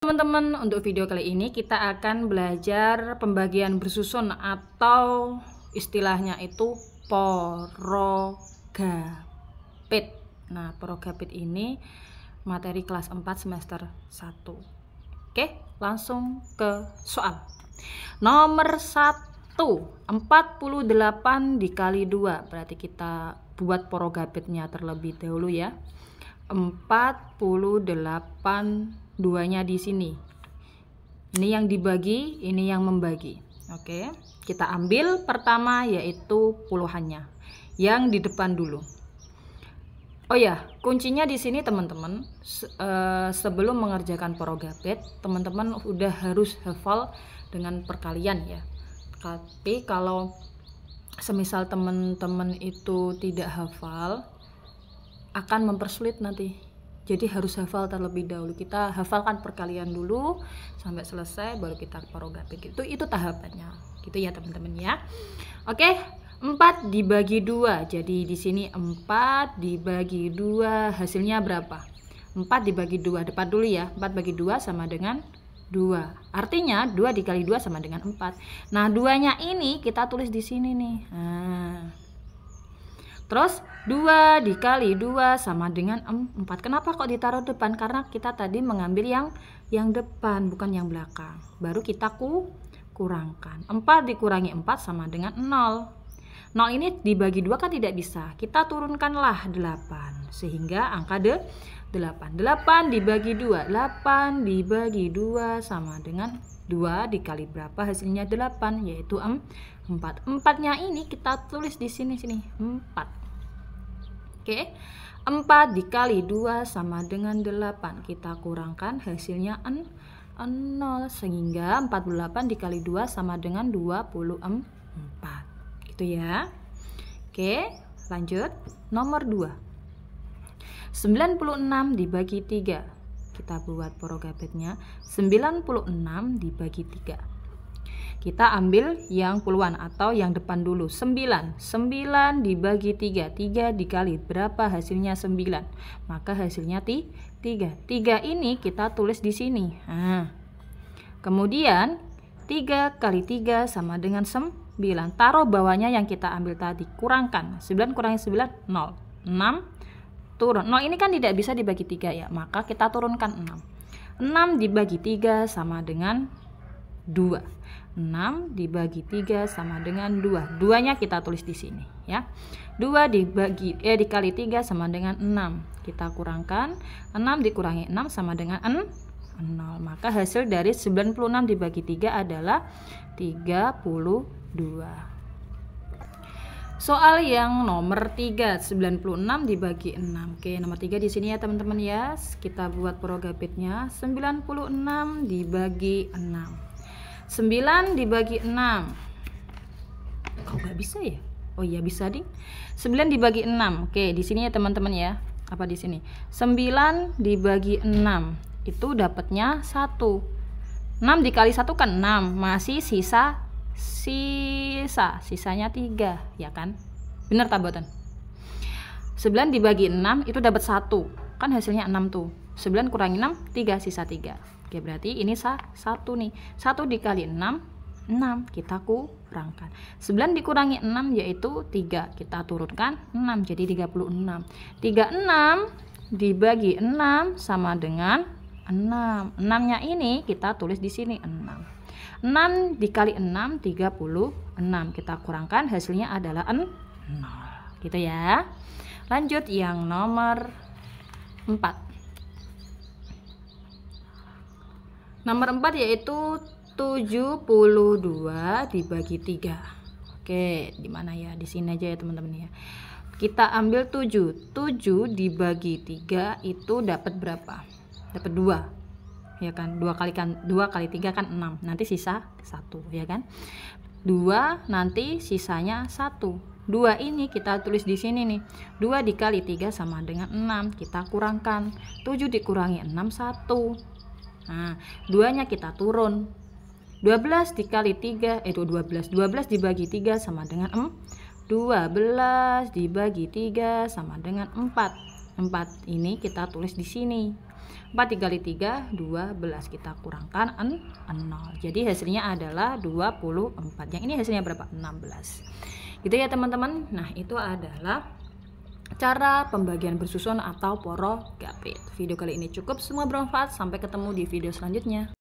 Teman-teman, untuk video kali ini kita akan belajar pembagian bersusun atau istilahnya itu porogapit. Nah, porogapit ini materi kelas 4 semester 1. Oke, langsung ke soal. Nomor 1, 48 dikali 2. Berarti kita buat porogapitnya terlebih dahulu ya. 48 duanya di sini. Ini yang dibagi, ini yang membagi. Oke, kita ambil pertama yaitu puluhannya. Yang di depan dulu. Oh ya, kuncinya di sini teman-teman. Se uh, sebelum mengerjakan porogapet teman-teman udah harus hafal dengan perkalian ya. Tapi kalau semisal teman-teman itu tidak hafal, akan mempersulit nanti jadi harus hafal terlebih dahulu kita hafalkan perkalian dulu sampai selesai baru kita parografi itu itu tahapannya gitu ya teman-teman ya oke empat dibagi dua jadi di sini empat dibagi dua hasilnya berapa Empat dibagi dua depan dulu ya empat bagi dua sama dengan dua. artinya dua dikali dua sama dengan empat. nah duanya ini kita tulis di sini nih nah Terus 2 dikali 2 sama dengan 4. Kenapa kok ditaruh depan? Karena kita tadi mengambil yang yang depan bukan yang belakang. Baru kita ku kurangkan. 4 dikurangi 4 sama dengan 0. 0 ini dibagi 2 kan tidak bisa. Kita turunkanlah 8 sehingga angka de 8. 8 dibagi 2. 8 dibagi 2 sama dengan 2 dikali berapa hasilnya 8 yaitu 4. 4-nya ini kita tulis di sini sini 4. Oke. 4 dikali 2 sama dengan 8. Kita kurangkan hasilnya 0 sehingga 48 dikali 2 sama dengan 24. Gitu ya. Oke, lanjut. Nomor 2. 96 dibagi 3 kita buat porogabetnya. 96 dibagi 3 kita ambil yang puluhan atau yang depan dulu. 9. 9 dibagi 3. 3 dikali berapa hasilnya 9? Maka hasilnya 3. 3 ini kita tulis di sini. Nah. Kemudian 3 kali 3 sama dengan 9. Taruh bawahnya yang kita ambil tadi. Kurangkan. 9 kurangi 9, 0. 6 turun. 0 ini kan tidak bisa dibagi 3 ya. Maka kita turunkan 6. 6 dibagi 3 sama dengan 2. 6 dibagi 3 sama dengan 2. Duanya kita tulis di sini ya. 2 dibagi eh dikali 3 sama dengan 6. Kita kurangkan 6 dikurangi 6 sama dengan 6. 0. Maka hasil dari 96 dibagi 3 adalah 32. Soal yang nomor 3, 96 dibagi 6. Oke, nomor 3 di sini ya teman-teman ya. Kita buat progapitnya 96 dibagi 6. 9 dibagi 6. Kok nggak bisa ya? Oh iya bisa, Ding. 9 dibagi 6. Oke, di sini ya teman-teman ya. Apa di sini? 9 dibagi 6. Itu dapatnya 1. 6 dikali 1 kan 6. Masih sisa sisa. Sisanya 3, ya kan? bener tak, 9 dibagi 6 itu dapat 1. Kan hasilnya 6 tuh. 9 kurangi 6, 3 sisa 3. Oke, berarti ini 1 nih. 1 dikali 6, 6 kita kurangkan. 9 dikurangi 6 yaitu 3. Kita turunkan 6 jadi 36. 36 dibagi 6 sama dengan 6. 6-nya ini kita tulis di sini 6. 6 dikali 6 36 kita kurangkan hasilnya adalah 0 gitu ya lanjut yang nomor 4 Nomor 4 yaitu 72 dibagi 3. Oke, di mana ya? Di sini aja ya, teman-teman ya. Kita ambil 7. 7 dibagi 3 itu dapat berapa? Dapat 2. Ya kan? 2 kali kan 2 kali 3 kan 6. Nanti sisa 1, ya kan? 2 nanti sisanya 1. 2 ini kita tulis di sini nih. 2 dikali 3 sama dengan 6. Kita kurangkan. 7 dikurangi 6 1. Nah, duanya kita turun. 12 dikali 3, eh 12, 12 dibagi 3 sama dengan 4. 12 dibagi 3 sama dengan 4. 4 ini kita tulis di sini. 4 dikali 3, 12. Kita kurangkan 0. Jadi hasilnya adalah 24. Yang ini hasilnya berapa? 16. Gitu ya teman-teman. Nah itu adalah cara pembagian bersusun atau poro gapit Video kali ini cukup, semua bermanfaat. Sampai ketemu di video selanjutnya.